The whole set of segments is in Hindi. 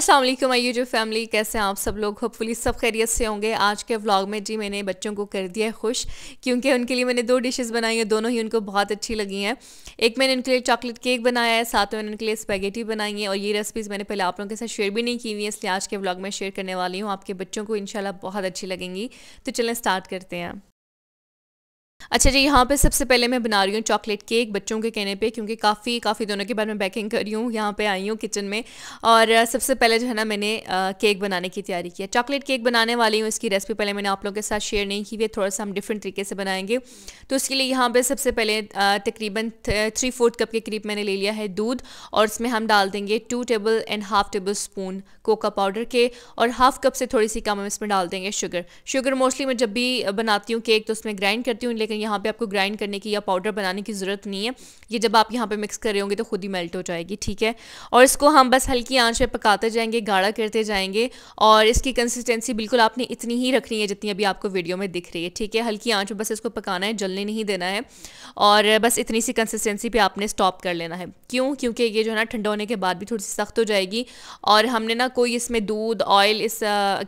असलम वालेकुम आई यूट्यूब फैमिली कैसे हैं आप सब लोग होपफुली सब खैरियत से होंगे आज के व्लॉग में जी मैंने बच्चों को कर दिया है खुश क्योंकि उनके लिए मैंने दो डिशेस बनाई हैं दोनों ही उनको बहुत अच्छी लगी हैं एक मैंने उनके लिए चॉकलेट केक बनाया है साथ में मैंने उनके लिए स्पैगेटी बनाई है और ये रेसिपीज़ मैंने पहले आप लोगों के साथ शेयर भी नहीं की हुई है इसलिए आज के ब्लॉग में शेयर करने वाली हूँ आपके बच्चों को इनशाला बहुत अच्छी लगेंगी तो चलें स्टार्ट करते हैं अच्छा जी यहाँ पे सबसे पहले मैं बना रही हूँ चॉकलेट केक बच्चों के कहने पे क्योंकि काफ़ी काफ़ी दिनों के बाद मैं बैकिंग कर रही हूँ यहाँ पे आई हूँ किचन में और सबसे पहले जो है ना मैंने केक बनाने की तैयारी की है चॉकलेट केक बनाने वाली हूँ इसकी रेसिपी पहले मैंने आप लोगों के साथ शेयर नहीं की हुई थोड़ा सा हम डिफरेंट तरीके से बनाएंगे तो उसके लिए यहाँ पर सबसे पहले तकरीबन थ्री फोर्थ कप के करीब मैंने ले लिया है दूध और इसमें हम डाल देंगे two table and half table spoon cocoa powder के और हाफ कप से थोड़ी सी कम हम इसमें डाल देंगे शुगर शुगर मोस्टली मैं जब भी बनाती हूँ केक तो उसमें ग्राइंड करती हूँ लेकिन यहाँ पे आपको ग्राइंड करने की या पाउडर बनाने की ज़रूरत नहीं है ये जब आप यहाँ पे मिक्स कर रहे होंगे तो खुद ही मेल्ट हो जाएगी ठीक है और इसको हम बस हल्की आंच पे पकाते जाएंगे गाढ़ा करते जाएंगे और इसकी कंसिस्टेंसी बिल्कुल आपने इतनी ही रखनी है जितनी अभी आपको वीडियो में दिख रही है ठीक है हल्की आँच पर बस इसको पकाना है जलने नहीं देना है और बस इतनी सी कंसिस्टेंसी पर आपने स्टॉप कर लेना है क्यों क्योंकि ये जो है ना ठंडा होने के बाद भी थोड़ी सी सख्त हो जाएगी और हमने ना कोई इसमें दूध ऑयल इस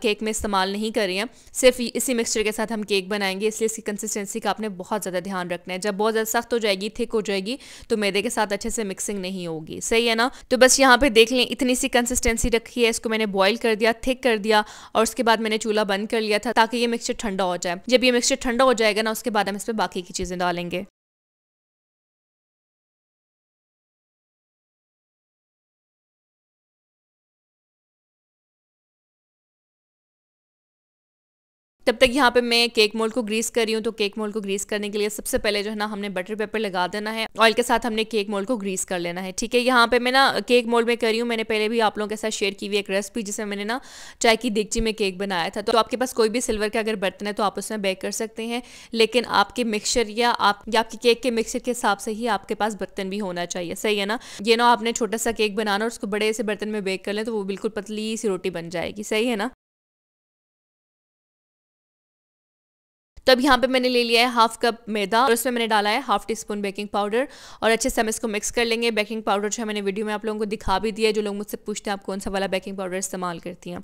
केक में इस्तेमाल नहीं कर रहे हैं सिर्फ इसी मिक्सचर के साथ हम केक बनाएंगे इसलिए इसकी कंसिस्टेंसी का आपने बहुत ज़्यादा ध्यान रखना है जब बहुत ज़्यादा सख्त हो जाएगी थिक हो जाएगी तो मैदे के साथ अच्छे से मिक्सिंग नहीं होगी सही है ना तो बस यहाँ पर देख लें इतनी सी कंसिस्टेंसी रखी है इसको मैंने बॉयल कर दिया थिक कर दिया और उसके बाद मैंने चूल्हा बंद कर लिया था ताकि ये मिक्सचर ठंडा हो जाए जब ये मिक्सचर ठंडा हो जाएगा ना उसके बाद हम इस पर बाकी की चीज़ें डालेंगे तब तक यहाँ पे मैं केक मोल्ड को ग्रीस कर रही हूँ तो केक मोल्ड को ग्रीस करने के लिए सबसे पहले जो है ना हमने बटर पेपर लगा देना है ऑयल के साथ हमने केक मोल्ड को ग्रीस कर लेना है ठीक है यहाँ पे मैं ना केक मोल्ड में कर रही हूँ मैंने पहले भी आप लोगों के साथ शेयर की हुई एक रेसिपी जिसमें मैंने ना चाय की दिगची में केक बनाया था तो आपके पास कोई भी सिल्वर का अगर बर्तन है तो आप उसमें बेक कर सकते हैं लेकिन आपके मिक्सचर या आप या आपके केक के मिक्सर के हिसाब से ही आपके पास बर्तन भी होना चाहिए सही है ना ये ना आपने छोटा सा केक बनाना और उसको बड़े से बर्तन में बेक कर लें तो वो बिल्कुल पतली सी रोटी बन जाएगी सही है ना तब यहाँ पे मैंने ले लिया है हाफ कप मैदा और उसमें मैंने डाला है half tea spoon baking powder और अच्छे से हम इसको मिक्स कर लेंगे बेकिंग पाउडर जो है मैंने वीडियो में आप लोगों को दिखा भी दिया है जो लोग मुझसे पूछते हैं आप कौन सा वाला बेकिंग पाउडर इस्तेमाल करती हैं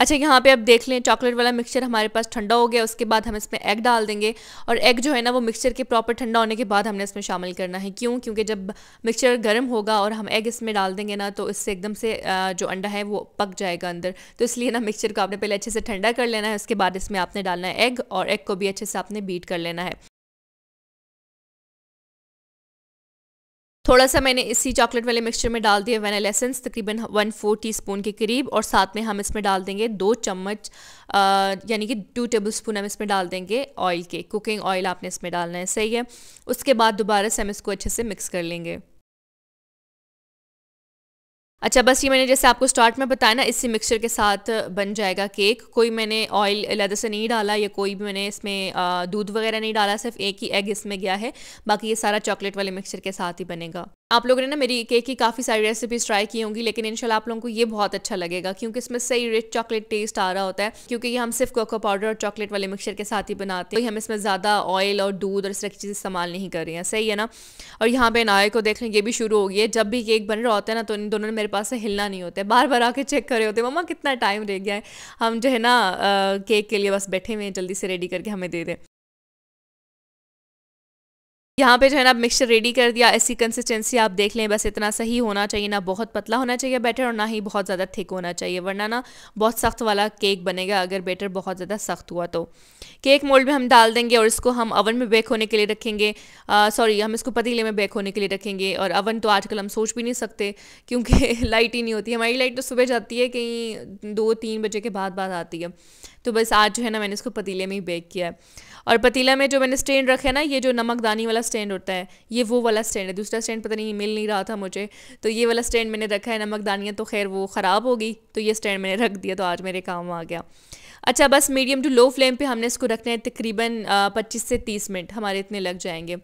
अच्छा यहाँ पे आप देख लें चॉकलेट वाला मिक्सचर हमारे पास ठंडा हो गया उसके बाद हम इसमें एग डाल देंगे और एग जो है ना वो मिक्सचर के प्रॉपर ठंडा होने के बाद हमने इसमें शामिल करना है क्यों क्योंकि जब मिक्सचर गर्म होगा और हम एग इसमें डाल देंगे ना तो इससे एकदम से जो अंडा है वो पक जाएगा अंदर तो इसलिए ना मिक्सचर को आपने पहले अच्छे से ठंडा कर लेना है उसके बाद इसमें आपने डालना है एग और एग को भी अच्छे से आपने बीट कर लेना है थोड़ा सा मैंने इसी चॉकलेट वाले मिक्सचर में डाल दिया वेनल एसेंस तकरीबन वन फोर टी स्पून के करीब और साथ में हम इसमें डाल देंगे दो चम्मच यानी कि टू टेबल स्पून हम इसमें डाल देंगे ऑयल के कुकिंग ऑयल आपने इसमें डालना है सही है उसके बाद दोबारा से हम इसको अच्छे से मिक्स कर लेंगे अच्छा बस ये मैंने जैसे आपको स्टार्ट में बताया ना इसी मिक्सचर के साथ बन जाएगा केक कोई मैंने ऑयल अलहदा से नहीं डाला या कोई भी मैंने इसमें दूध वगैरह नहीं डाला सिर्फ एक ही एग इसमें गया है बाकी ये सारा चॉकलेट वाले मिक्सचर के साथ ही बनेगा आप लोगों ने ना मेरी केक की काफ़ी सारी रेसिपीज ट्राई की होंगी लेकिन इंशाल्लाह आप लोगों को ये बहुत अच्छा लगेगा क्योंकि इसमें सही रिच चॉकलेट टेस्ट आ रहा होता है क्योंकि ये हम सिर्फ कोको पाउडर और चॉकलेट वाले मिक्सचर के साथ ही बनाते हैं तो हम इसमें ज़्यादा ऑयल और दूध और इस तरह की चीज़ इस्तेमाल नहीं कर रही हैं सही है ना और यहाँ पे नाय को देख लें ये भी शुरू हो गई है जब भी केक बन रहा होता है ना तो इन दोनों ने मेरे पास से हिलना नहीं होता है बार बार आके चेक कर रहे होते मम्मा कितना टाइम रह गया है हम जो है ना केक के लिए बस बैठे हुए हैं जल्दी से रेडी करके हमें दे दें यहाँ पे जो है ना मिक्सचर रेडी कर दिया ऐसी कंसिस्टेंसी आप देख लें बस इतना सही होना चाहिए ना बहुत पतला होना चाहिए बैटर और ना ही बहुत ज़्यादा थिक होना चाहिए वरना ना बहुत सख्त वाला केक बनेगा अगर बैटर बहुत ज़्यादा सख्त हुआ तो केक मोल्ड में हम डाल देंगे और इसको हम ओवन में बेक होने के लिए रखेंगे सॉरी हम इसको पतीले में बेक होने के लिए रखेंगे और ओवन तो आजकल हम सोच भी नहीं सकते क्योंकि लाइट ही नहीं होती हमारी लाइट तो सुबह जाती है कहीं दो तीन बजे के बाद बाद आती है तो बस आज जो है ना मैंने इसको पतीले में ही बेक किया है और पतीला में जो मैंने स्टैंड रखा है ना ये जो नमकदानी वाला स्टैंड होता है ये वो वाला स्टैंड है दूसरा स्टैंड पता नहीं मिल नहीं रहा था मुझे तो ये वाला स्टैंड मैंने रखा है नमकदानियाँ तो खैर वो ख़राब हो गई तो ये स्टैंड मैंने रख दिया तो आज मेरे काम आ गया अच्छा बस मीडियम टू लो फ्लेम पे हमने इसको रखना है तकरीबन 25 से 30 मिनट हमारे इतने लग जाएंगे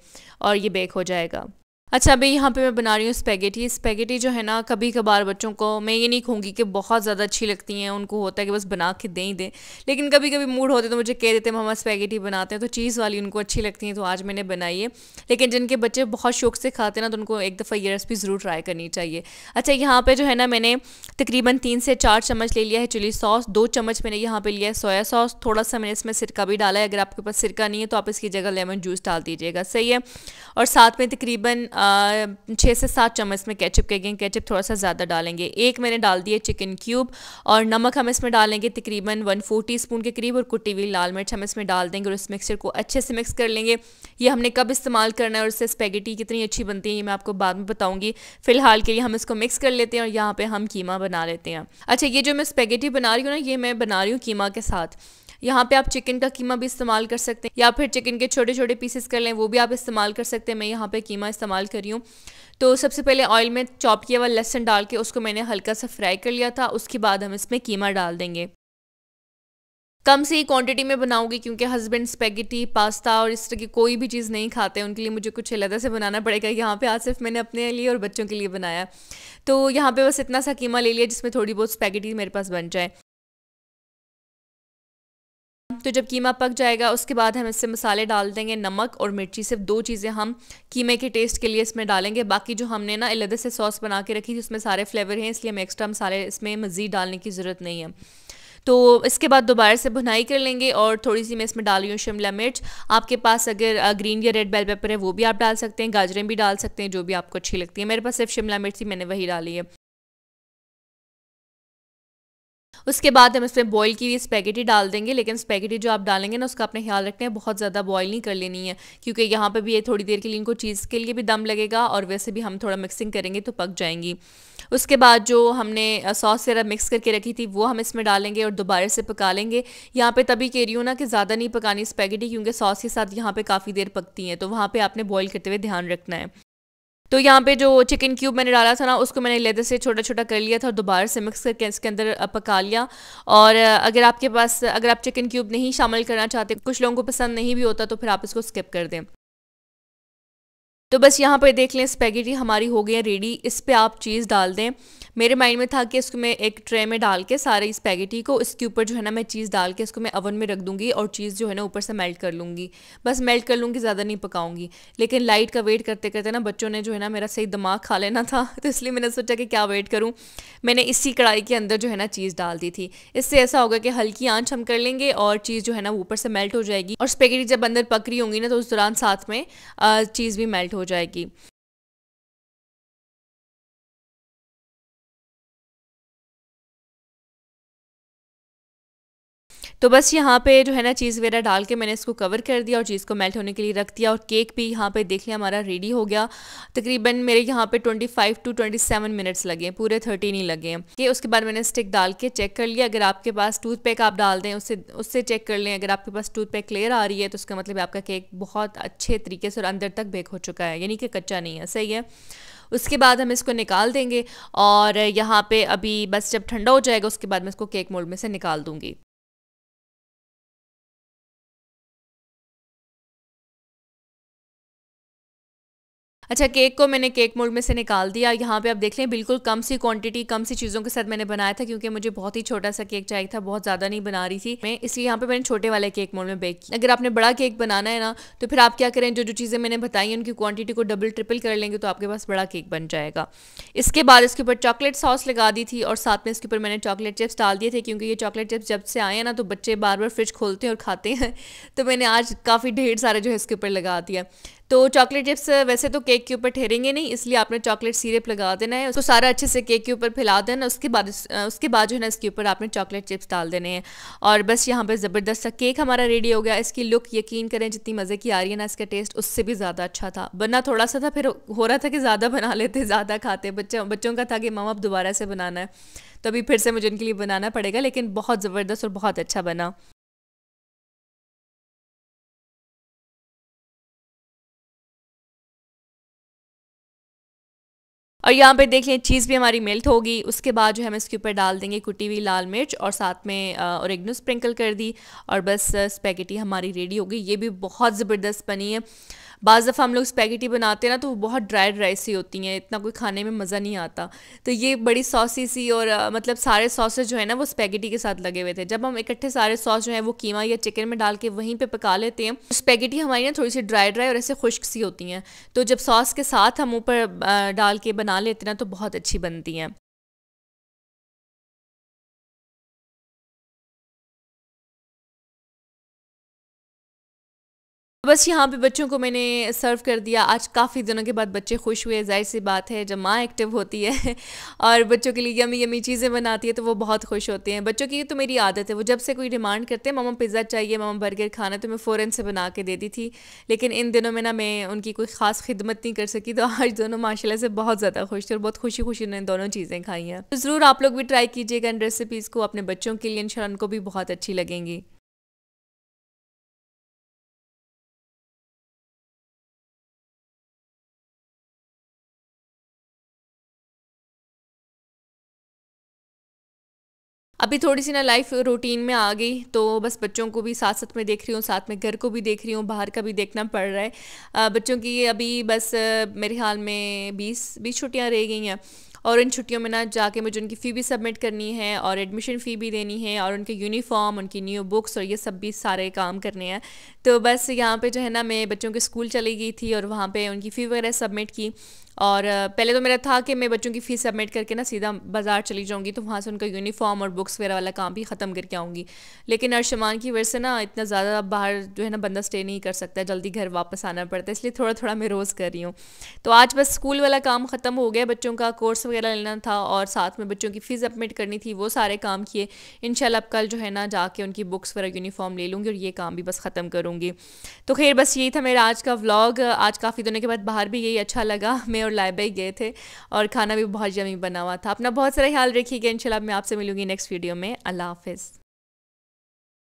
और ये बेक हो जाएगा अच्छा अभी यहाँ पे मैं बना रही हूँ स्पेगेटी स्पेगेटी जो है ना कभी कभार बच्चों को मैं ये नहीं कहूँगी कि बहुत ज़्यादा अच्छी लगती हैं उनको होता है कि बस बना के दें ही दें लेकिन कभी कभी मूड होते तो मुझे कह देते मम्मा स्पेगेटी बनाते हैं तो चीज़ वाली उनको अच्छी लगती हैं तो आज मैंने बनाई है लेकिन जिनके बच्चे बहुत शौक से खाते ना तो उनको एक दफ़ा ये रेसिपी ज़रूर ट्राई करनी चाहिए अच्छा यहाँ पर जो है ना मैंने तकरीबन तीन से चार चम्मच ले लिया है चिली सॉस दो चम्मच मैंने यहाँ पर लिया है सोया सॉस थोड़ा सा मैंने इसमें सिरका भी डाला है अगर आपके पास सिरका नहीं है तो आप इसकी जगह लेमन जूस डाल दीजिएगा सही है और साथ में तकरीबन छः से सात चम्मच इसमें केचप के गए केचप थोड़ा सा ज़्यादा डालेंगे एक मैंने डाल दिए चिकन क्यूब और नमक हम इसमें डालेंगे तकरीबन वन फोर टी स्पून के करीब और कुटी हुई लाल मिर्च हम इसमें डाल देंगे और इस मिक्सचर को अच्छे से मिक्स कर लेंगे ये हमने कब इस्तेमाल करना है और इससे स्पेगेटी कितनी अच्छी बनती है ये मैं आपको बाद में बताऊँगी फ़िलहाल के लिए हम इसको मिक्स कर लेते हैं और यहाँ पर हम कीमा बना लेते हैं अच्छा ये जो मैं स्पेगेटी बना रही हूँ ना ये मैं बना रही हूँ कीमा के साथ यहाँ पे आप चिकन का कीमा भी इस्तेमाल कर सकते हैं या फिर चिकन के छोटे छोटे पीसेस कर लें वो भी आप इस्तेमाल कर सकते हैं मैं यहाँ पे कीमा इस्तेमाल कर रही हूँ तो सबसे पहले ऑयल में चॉप किया हुआ लहसन डाल के उसको मैंने हल्का सा फ्राई कर लिया था उसके बाद हम इसमें कीमा डाल देंगे कम से ही क्वांटिटी में बनाऊंगी क्योंकि हस्बैंड स्पेगेटी पास्ता और इस तरह की कोई भी चीज़ नहीं खाते उनके लिए मुझे कुछ अलहदा से बनाना पड़ेगा यहाँ पे आज सिर्फ मैंने अपने लिए और बच्चों के लिए बनाया तो यहाँ पे बस इतना सा कीमा ले लिया जिसमें थोड़ी बहुत स्पेगेटी मेरे पास बन जाए तो जब कीमा पक जाएगा उसके बाद हम इससे मसाले डाल देंगे नमक और मिर्ची सिर्फ दो चीज़ें हम कीमे के टेस्ट के लिए इसमें डालेंगे बाकी जो हमने ना अलहदे से सॉस बना के रखी थी उसमें सारे फ्लेवर हैं इसलिए हमें एक्स्ट्रा मसाले इसमें मज़ीद डालने की ज़रूरत नहीं है तो इसके बाद दोबारा से भुनाई कर लेंगे और थोड़ी सी मैं इसमें डाली हूँ शिमला मिर्च आपके पास अगर ग्रीन या रेड बेल पेपर है वो भी आप डाल सकते हैं गाजरें भी डाल सकते हैं जो भी आपको अच्छी लगती है मेरे पास सिर्फ शिमला मिर्च ही मैंने वही डाली है उसके बाद हम इसमें बॉईल की हुई स्पैगेटी डाल देंगे लेकिन स्पैगेटी जो आप डालेंगे ना उसका अपने ख्याल रखना है बहुत ज़्यादा बॉयल नहीं कर लेनी है क्योंकि यहाँ पर भी ये थोड़ी देर के लिए इनको चीज़ के लिए भी दम लगेगा और वैसे भी हम थोड़ा मिक्सिंग करेंगे तो पक जाएंगी उसके बाद जो हमने सॉस वगैरह मिक्स करके रखी थी वो हम इसमें डालेंगे और दोबारा से पका लेंगे यहाँ पे तभी कह रही हूँ ना कि ज़्यादा नहीं पकानी स्पैगेटी क्योंकि सॉस के साथ यहाँ पे काफ़ी देर पकती हैं तो वहाँ पे आपने बॉईल करते हुए ध्यान रखना है तो यहाँ पे जो चिकन क्यूब मैंने डाला था ना उसको मैंने लेदर से छोटा छोटा कर लिया था और दोबारा से मिक्स करके इसके अंदर पका लिया और अगर आपके पास अगर आप चिकन क्यूब नहीं शामिल करना चाहते कुछ लोगों को पसंद नहीं भी होता तो फिर आप इसको स्किप कर दें तो बस यहाँ पर देख लें स्पेगेटी हमारी हो गई है रेडी इस पर आप चीज़ डाल दें मेरे माइंड में था कि इसको मैं एक ट्रे में डाल के सारे स्पैगेटी को इसके ऊपर जो है ना मैं चीज़ डाल के इसको मैं ओवन में रख दूँगी और चीज़ जो है ना ऊपर से मेल्ट कर लूँगी बस मेल्ट कर लूँगी ज़्यादा नहीं पकाऊँगी लेकिन लाइट का वेट करते करते ना बच्चों ने जो है ना मेरा सही दिमाग खा लेना था तो इसलिए मैंने सोचा कि क्या वेट करूँ मैंने इसी कढ़ाई के अंदर जो है ना चीज़ डाल दी थी इससे ऐसा होगा कि हल्की आँच हम कर लेंगे और चीज़ जो है ना ऊपर से मेल्ट हो जाएगी और स्पेगेटी जब अंदर पक रही होंगी ना तो उस दौरान साथ में चीज़ भी मेल्ट हो जाएगी तो बस यहाँ पे जो है ना चीज़ वगैरह डाल के मैंने इसको कवर कर दिया और चीज़ को मेल्ट होने के लिए रख दिया और केक भी यहाँ पे देख लिया हमारा रेडी हो गया तकरीबन मेरे यहाँ पे 25 टू 27 मिनट्स लगे हैं पूरे 30 नहीं लगे हैं कि उसके बाद मैंने स्टिक डाल के चेक कर लिया अगर आपके पास टूथपेक आप डाल दें उससे उससे चेक कर लें अगर आपके पास पेक क्लियर आ रही है तो उसका मतलब आपका केक बहुत अच्छे तरीके से और अंदर तक बेक हो चुका है यानी कि कच्चा नहीं है सही है उसके बाद हम इसको निकाल देंगे और यहाँ पे अभी बस जब ठंडा हो जाएगा उसके बाद मैं इसको केक मोल्ड में से निकाल दूंगी अच्छा केक को मैंने केक मोल्ड में से निकाल दिया यहाँ पे आप देख लें बिल्कुल कम सी क्वांटिटी कम सी चीज़ों के साथ मैंने बनाया था क्योंकि मुझे बहुत ही छोटा सा केक चाहिए था बहुत ज़्यादा नहीं बना रही थी मैं इसलिए यहाँ पे मैंने छोटे वाले केक मोल्ड में बेक किया अगर आपने बड़ा केक बनाना है ना तो फिर आप क्या करें जो जो चीज़ें मैंने बताई हैं उनकी क्वान्टिटी को डबल ट्रिपल कर लेंगे तो आपके पास बड़ा केक बन जाएगा इसके बाद इसके ऊपर चॉकलेट सॉस लगा दी थी और साथ में इसके ऊपर मैंने चॉकलेट चिप्स डाल दिए थे क्योंकि ये चॉकलेट चिप्स जब से आए हैं ना तो बच्चे बार बार फ्रिज खोलते हैं और खाते हैं तो मैंने आज काफ़ी ढेर सारे जो है इसके ऊपर लगा दिया तो चॉकलेट चिप्स वैसे तो केक केक के ऊपर ठहरेंगे नहीं इसलिए आपने चॉकलेट सीरप लगा देना है उसको सारा अच्छे से केक के ऊपर फैला देना उसके बाद उसके बाद जो है ना इसके ऊपर आपने चॉकलेट चिप्स डाल देने हैं और बस यहाँ पर ज़बरदस्त सा केक हमारा रेडी हो गया इसकी लुक यकीन करें जितनी मज़े की आ रही है ना इसका टेस्ट उससे भी ज़्यादा अच्छा था बनना थोड़ा सा था फिर हो रहा था कि ज़्यादा बना लेते ज़्यादा खाते बच्चों बच्चों का था कि मामा अब दोबारा से बनाना है तो अभी फिर से मुझे उनके लिए बनाना पड़ेगा लेकिन बहुत ज़बरदस्त और बहुत अच्छा बना और यहाँ पे देख लें चीज़ भी हमारी मेल्ट होगी उसके बाद जो हम इसके ऊपर डाल देंगे कुटी हुई लाल मिर्च और साथ में औरगनो स्प्रिंकल कर दी और बस स्पैगेटी हमारी रेडी हो गई ये भी बहुत ज़बरदस्त बनी है बाज़ दफ़ा हम लोग स्पैगेटी बनाते हैं ना तो वो बहुत ड्राई ड्राई सी होती हैं इतना कोई खाने में मज़ा नहीं आता तो ये बड़ी सॉसी सी और आ, मतलब सारे सॉसेज जो है ना वो स्पैगेटी के साथ लगे हुए थे जब हम इकट्ठे सारे सॉस जो है वो कीमा या चिकन में डाल के वहीं पे पका लेते हैं स्पैगेटी तो हमारी ना थोड़ी सी ड्राई ड्राई और ऐसे खुश्क सी होती हैं तो जब सॉस के साथ हम ऊपर डाल के बना बना लेते ना तो बहुत अच्छी बनती हैं बस यहाँ पे बच्चों को मैंने सर्व कर दिया आज काफ़ी दिनों के बाद बच्चे खुश हुए जाहिर सी बात है जब माँ एक्टिव होती है और बच्चों के लिए यमी यमी चीज़ें बनाती है तो वो बहुत खुश होते हैं बच्चों की तो मेरी आदत है वो जब से कोई डिमांड करते हैं मामा पिज़्ज़ा चाहिए मामा बर्गर खाना तो मैं फ़ौरन से बना के देती थी लेकिन इन दिनों में ना मैं उनकी कोई ख़ास खिदमत नहीं कर सकी तो आज दोनों माशाला से बहुत ज़्यादा खुश थे और बहुत खुशी खुशी उन्होंने दोनों चीज़ें खाई हैं तो ज़रूर आप लोग भी ट्राई कीजिएगा इन रेसिपीज़ को अपने बच्चों के लिए इन उनको भी बहुत अच्छी लगेंगी अभी थोड़ी सी ना लाइफ रूटीन में आ गई तो बस बच्चों को भी साथ साथ में देख रही हूँ साथ में घर को भी देख रही हूँ बाहर का भी देखना पड़ रहा है बच्चों की अभी बस मेरे ख्याल में बीस बीस छुट्टियाँ रह गई हैं और इन छुट्टियों में ना जाके मुझे उनकी फ़ी भी सबमिट करनी है और एडमिशन फ़ी भी देनी है और उनके यूनिफॉर्म उनकी न्यू बुक्स और ये सब भी सारे काम करने हैं तो बस यहाँ पे जो है ना मैं बच्चों के स्कूल चली गई थी और वहाँ पे उनकी फ़ी वगैरह सबमिट की और पहले तो मेरा था कि मैं बच्चों की फ़ीस सबमिट करके ना सीधा बाज़ार चली जाऊँगी तो वहाँ से उनका यूनिफॉर्म और बुक्स वगैरह वाला काम भी ख़त्म करके आऊँगी लेकिन अर्शमान की वजह से ना इतना ज़्यादा बाहर जो है ना बंदा स्टे नहीं कर सकता जल्दी घर वापस आना पड़ता है इसलिए थोड़ा थोड़ा मैं रोज़ कर रही हूँ तो आज बस स्कूल वाला काम ख़त्म हो गया बच्चों का कोर्स वगैरह लेना था और साथ में बच्चों की फ़ीस सबमिट करनी थी वो सारे काम किए इन अब कल जो है ना जाके उनकी बुक्स वगैरह यूनिफॉर्म ले लूँगी और ये काम भी बस ख़त्म करूँगी तो खैर बस यही था मेरा आज का व्लॉग आज काफ़ी दिनों के बाद बाहर भी यही अच्छा लगा मैं और लाइब्रेरी गए थे और खाना भी बहुत जमी बना हुआ था अपना बहुत सारा ख्याल रखिएगा इन मैं आपसे मिलूँगी नेक्स्ट वीडियो में अल्लाह हाफिज़